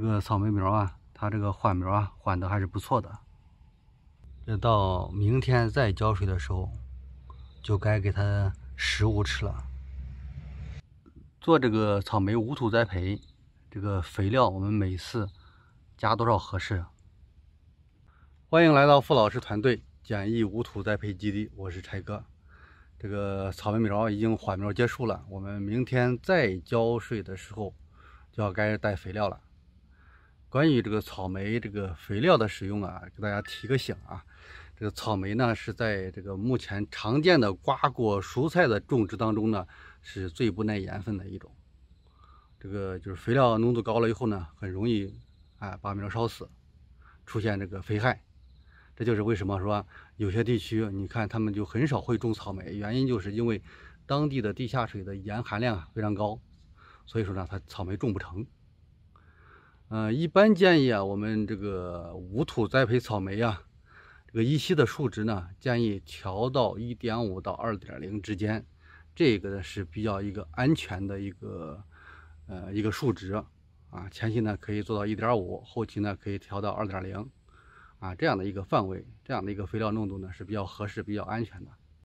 这个草莓苗啊，它这个缓苗啊，缓的还是不错的。这到明天再浇水的时候，就该给它食物吃了。做这个草莓无土栽培，这个肥料我们每次加多少合适啊？欢迎来到付老师团队简易无土栽培基地，我是柴哥。这个草莓苗已经缓苗结束了，我们明天再浇水的时候，就要该带肥料了。关于这个草莓这个肥料的使用啊，给大家提个醒啊，这个草莓呢是在这个目前常见的瓜果蔬菜的种植当中呢，是最不耐盐分的一种。这个就是肥料浓度高了以后呢，很容易哎把苗烧死，出现这个肥害。这就是为什么说有些地区你看他们就很少会种草莓，原因就是因为当地的地下水的盐含量非常高，所以说呢它草莓种不成。呃，一般建议啊，我们这个无土栽培草莓啊，这个一期的数值呢，建议调到一点五到二点零之间，这个呢是比较一个安全的一个呃一个数值啊，前期呢可以做到一点五，后期呢可以调到二点零啊这样的一个范围，这样的一个肥料浓度呢是比较合适、比较安全的。